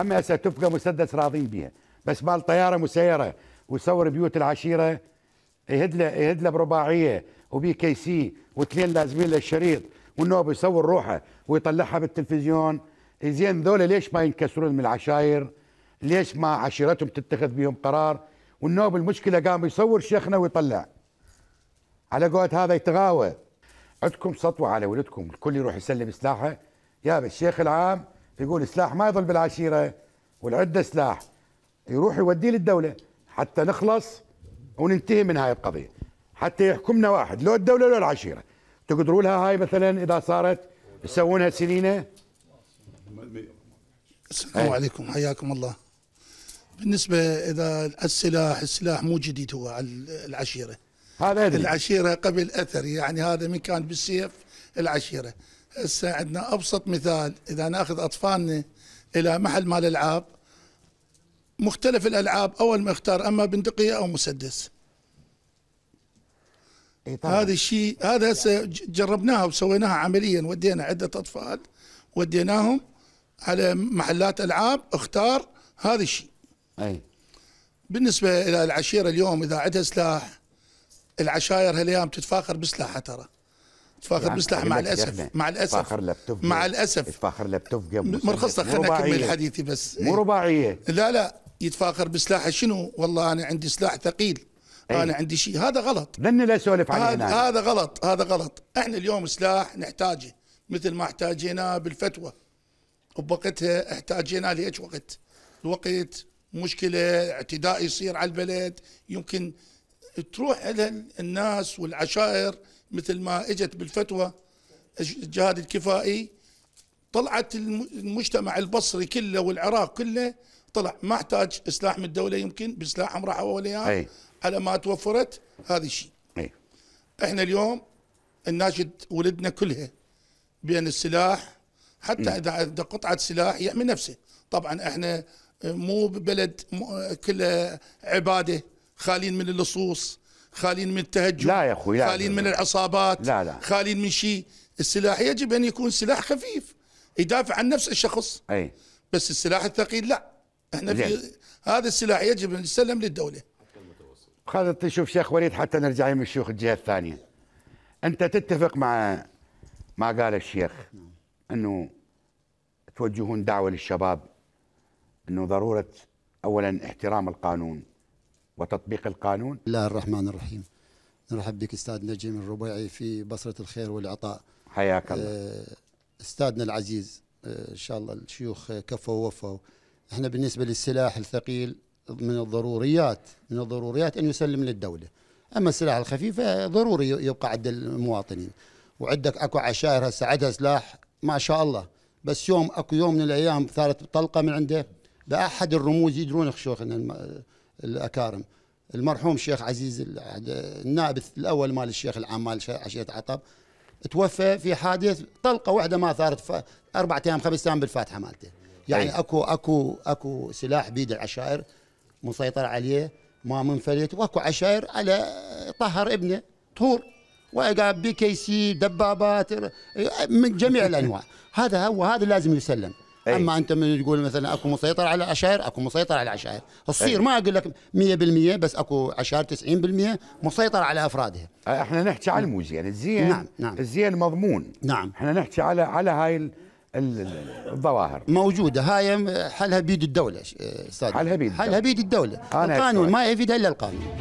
أما ستبقى مسدس راضين بها بس مال طيارة مسيرة ويصور بيوت العشيرة يهد له يهد له برباعية وبي كي سي واثنين لازمين له الشريط والنوب يصور روحه ويطلعها بالتلفزيون زين ذولا ليش ما ينكسرون من العشاير؟ ليش ما عشيرتهم تتخذ بهم قرار؟ والنوب المشكله قام يصور شيخنا ويطلع. على قولة هذا يتغاوى. عندكم سطوه على ولدكم، الكل يروح يسلم سلاحه، يا الشيخ العام يقول سلاح ما يظل بالعشيره والعده سلاح يروح يوديه للدوله حتى نخلص وننتهي من هاي القضيه حتى يحكمنا واحد لو الدوله لو العشيره تقدروا لها هاي مثلا اذا صارت يسوونها سنينه السلام عليكم حياكم الله بالنسبة إذا السلاح السلاح مو جديد هو على العشيرة هذا أدري. العشيرة قبل أثر يعني هذا من كان بالسيف العشيرة هسه عندنا ابسط مثال اذا ناخذ اطفالنا الى محل مال العاب مختلف الالعاب اول ما يختار اما بندقيه او مسدس هذا الشيء هذا هسه يعني. جربناها وسويناها عمليا ودينا عده اطفال وديناهم على محلات العاب اختار هذا الشيء اي بالنسبه الى العشيره اليوم اذا عندها سلاح العشاير هالايام تتفاخر بسلاحها ترى تفاخر يعني مسلح مع الاسف مع الاسف مع الاسف يتفاخر لابتوب جنبه مرخصة خلينا نكمل حديثي بس مو إيه. رباعيه لا لا يتفاخر بسلاحه شنو والله انا عندي سلاح ثقيل أيه؟ انا عندي شيء هذا غلط لن لا سولف عليه هذا, هذا غلط هذا غلط احنا اليوم سلاح نحتاجه مثل ما احتاجينا بالفتوى وبوقتها احتاجينا لهيك وقت الوقت مشكله اعتداء يصير على البلد يمكن تروح لها الناس والعشائر مثل ما اجت بالفتوى الجهاد الكفائي طلعت المجتمع البصري كله والعراق كله طلع ما احتاج اسلاح من الدوله يمكن بسلاحهم راحوا وليان على ما توفرت هذا الشيء احنا اليوم نناشد ولدنا كلها بان السلاح حتى نعم. اذا عنده قطعه سلاح يحمي نفسه طبعا احنا مو بلد كله عباده خالين من اللصوص خالين من التهجم لا يا اخوي لا خالين من العصابات لا لا خالين من شيء السلاح يجب ان يكون سلاح خفيف يدافع عن نفس الشخص اي بس السلاح الثقيل لا احنا في هذا السلاح يجب ان يسلم للدوله خالد تشوف شيخ وليد حتى نرجع يم الشيوخ الجهه الثانيه انت تتفق مع ما قال الشيخ انه توجهون دعوه للشباب انه ضروره اولا احترام القانون وتطبيق القانون الله الرحمن الرحيم نرحب بك استاذ نجم الربيعي في بصره الخير والعطاء حياك الله آه، استاذنا العزيز آه، ان شاء الله الشيوخ آه، كفوا ووفوا احنا بالنسبه للسلاح الثقيل من الضروريات من الضروريات ان يسلم للدوله اما السلاح الخفيف ضروري يبقى عند المواطنين وعندك اكو عشائر هسه عندها سلاح ما شاء الله بس يوم اكو يوم من الايام ثارت طلقه من عنده باحد الرموز يدرون شيوخنا الأكارم المرحوم الشيخ عزيز النائب الأول مال الشيخ العمال عشية عطب توفى في حادث طلقة واحدة ما ثارت اربع أيام خمس أيام بالفاتحة مالته يعني أكو أكو أكو سلاح بيد العشائر مسيطر عليه ما منفلت واكو عشائر على طهر ابنه طهور وقال بي كي سي دبابات من جميع الانواع هذا هو هذا لازم يسلم أي. اما انت من تقول مثلا اكو مسيطر على عشائر اكو مسيطر على عشائر تصير ما اقول لك 100% بس اكو عشائر 90% مسيطر على افرادها احنا نحكي على مو زين يعني الزين نعم. نعم. الزين مضمون نعم احنا نحكي على على هاي الظواهر موجوده هاي حلها بيد الدوله استاذ حلها بيد حلها بيد الدوله القانون ما يفيدها الا القانون